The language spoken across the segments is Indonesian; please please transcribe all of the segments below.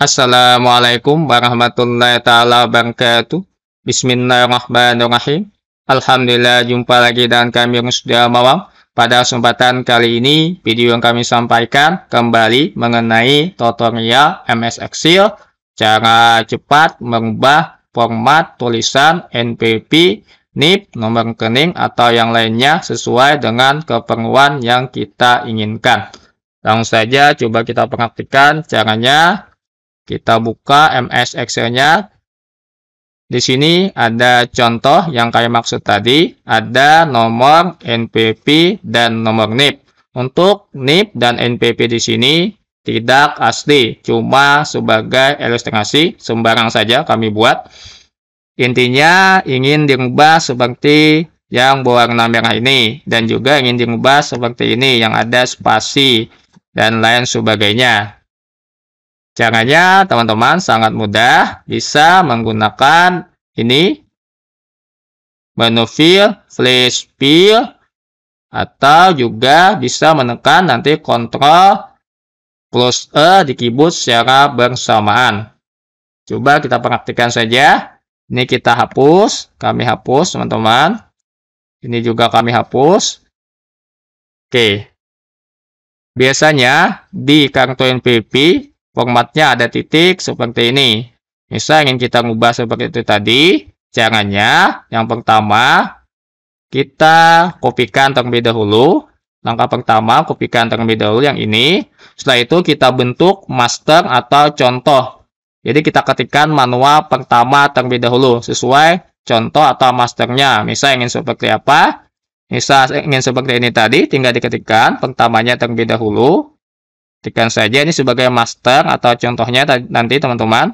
Assalamualaikum warahmatullahi taala wabarakatuh. Bismillahirrahmanirrahim. Alhamdulillah jumpa lagi dengan kami sudah Mawang. Pada kesempatan kali ini, video yang kami sampaikan kembali mengenai tutorial MS Excel cara cepat mengubah format tulisan NPP, NIP, nomor rekening atau yang lainnya sesuai dengan keperluan yang kita inginkan. Langsung saja coba kita perhatikan caranya kita buka MS Excel-nya. Di sini ada contoh yang kayak maksud tadi, ada nomor NPP dan nomor NIP. Untuk NIP dan NPP di sini tidak asli, cuma sebagai ilustrasi sembarang saja kami buat. Intinya ingin diubah seperti yang berwarna merah ini dan juga ingin diubah seperti ini yang ada spasi dan lain sebagainya. Caranya teman-teman sangat mudah, bisa menggunakan ini menu fill, flash fill, atau juga bisa menekan nanti kontrol plus E di keyboard secara bersamaan. Coba kita praktikkan saja. Ini kita hapus, kami hapus teman-teman. Ini juga kami hapus. Oke. Biasanya di kartu NPP formatnya ada titik seperti ini. Misal ingin kita ubah seperti itu tadi, caranya yang pertama kita kopikan terlebih dahulu. Langkah pertama, kopikan terlebih dahulu yang ini. Setelah itu kita bentuk master atau contoh. Jadi kita ketikkan manual pertama terlebih dahulu sesuai contoh atau masternya. Misal ingin seperti apa, misal ingin seperti ini tadi, tinggal diketikkan pertamanya terlebih dahulu. Ketikan saja ini sebagai master atau contohnya nanti teman-teman.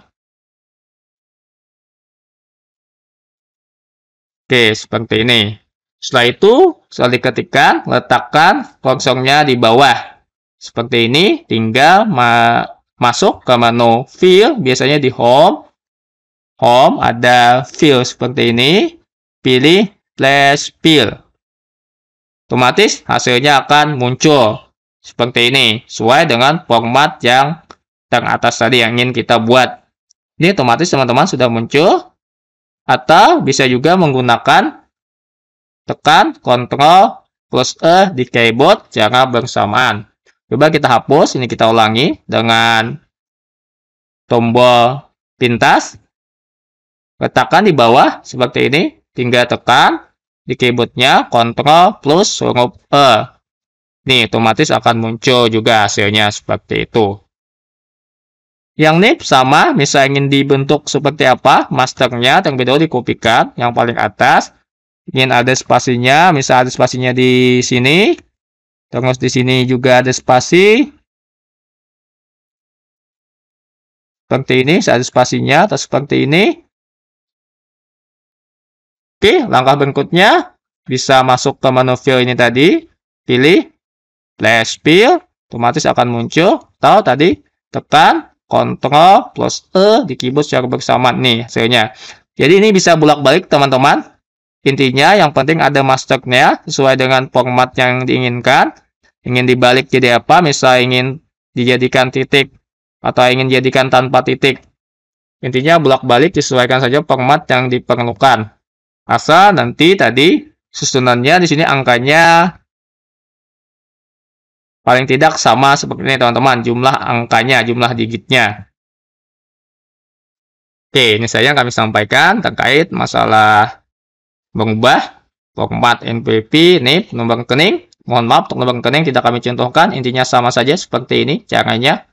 Oke, seperti ini. Setelah itu, setelah diketikkan, letakkan kosongnya di bawah. Seperti ini, tinggal ma masuk ke menu fill. biasanya di Home. Home, ada fill seperti ini. Pilih Flash fill. Otomatis hasilnya akan muncul seperti ini, sesuai dengan format yang atas tadi yang ingin kita buat. Ini otomatis teman-teman sudah muncul, atau bisa juga menggunakan tekan Ctrl plus E di keyboard secara bersamaan. Coba kita hapus, ini kita ulangi dengan tombol pintas. Letakkan di bawah seperti ini, tinggal tekan di keyboardnya Ctrl plus huruf E. Nih, otomatis akan muncul juga hasilnya seperti itu. Yang nip sama, misalnya ingin dibentuk seperti apa, masternya terlebih dahulu dikopikan yang paling atas. Ingin ada spasinya, misal ada spasinya di sini. Terus di sini juga ada spasi. Seperti ini, ada spasinya, atau seperti ini. Oke, langkah berikutnya bisa masuk ke menu view ini tadi. Pilih Let's fill. otomatis akan muncul Tahu tadi tekan Ctrl plus E di keyboard secara bersamaan nih hasilnya. Jadi ini bisa bolak-balik teman-teman. Intinya yang penting ada masternya sesuai dengan format yang diinginkan. Ingin dibalik jadi apa? Misal ingin dijadikan titik atau ingin dijadikan tanpa titik. Intinya bolak-balik disesuaikan saja format yang diperlukan. Asal nanti tadi susunannya di sini angkanya Paling tidak sama seperti ini teman-teman, jumlah angkanya, jumlah digitnya. Oke, ini saya yang kami sampaikan terkait masalah mengubah format NPP, NIP, nomor kening. Mohon maaf untuk nomor kening tidak kami contohkan, intinya sama saja seperti ini caranya.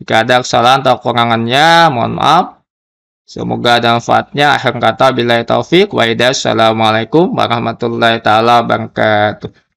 Jika ada kesalahan atau kekurangannya, mohon maaf. Semoga ada manfaatnya. Akhir kata, bila taufik, wa Assalamualaikum warahmatullahi taala wabarakatuh.